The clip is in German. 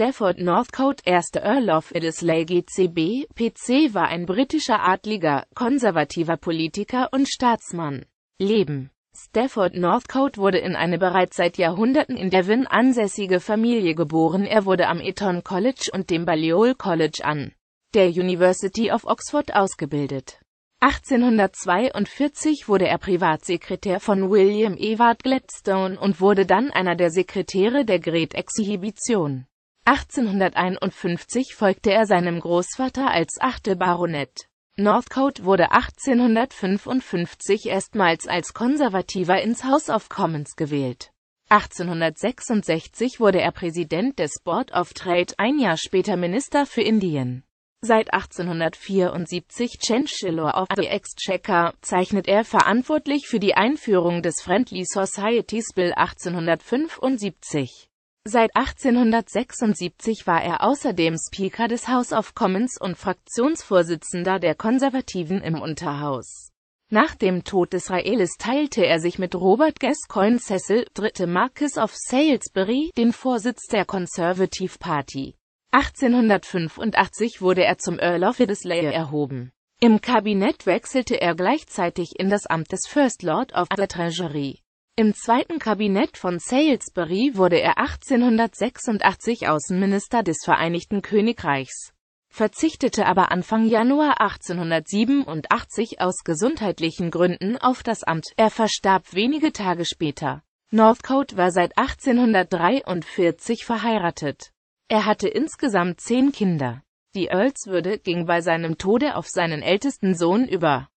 Stafford Northcote, erster Earl of Idisley GCB, PC war ein britischer Adliger, konservativer Politiker und Staatsmann. Leben Stafford Northcote wurde in eine bereits seit Jahrhunderten in Devon ansässige Familie geboren. Er wurde am Eton College und dem Balliol College an der University of Oxford ausgebildet. 1842 wurde er Privatsekretär von William Ewart Gladstone und wurde dann einer der Sekretäre der Great Exhibition. 1851 folgte er seinem Großvater als achte Baronet. Northcote wurde 1855 erstmals als Konservativer ins House of Commons gewählt. 1866 wurde er Präsident des Board of Trade, ein Jahr später Minister für Indien. Seit 1874 Chancellor of the Exchequer zeichnet er verantwortlich für die Einführung des Friendly Societies Bill 1875. Seit 1876 war er außerdem Speaker des House of Commons und Fraktionsvorsitzender der Konservativen im Unterhaus. Nach dem Tod des Raelis teilte er sich mit Robert Gascoigne Cecil, dritte Marquis of Salisbury, den Vorsitz der Conservative Party. 1885 wurde er zum Earl of Iddesleigh erhoben. Im Kabinett wechselte er gleichzeitig in das Amt des First Lord of the Treasury. Im zweiten Kabinett von Salisbury wurde er 1886 Außenminister des Vereinigten Königreichs, verzichtete aber Anfang Januar 1887 aus gesundheitlichen Gründen auf das Amt, er verstarb wenige Tage später. Northcote war seit 1843 verheiratet. Er hatte insgesamt zehn Kinder. Die Earlswürde ging bei seinem Tode auf seinen ältesten Sohn über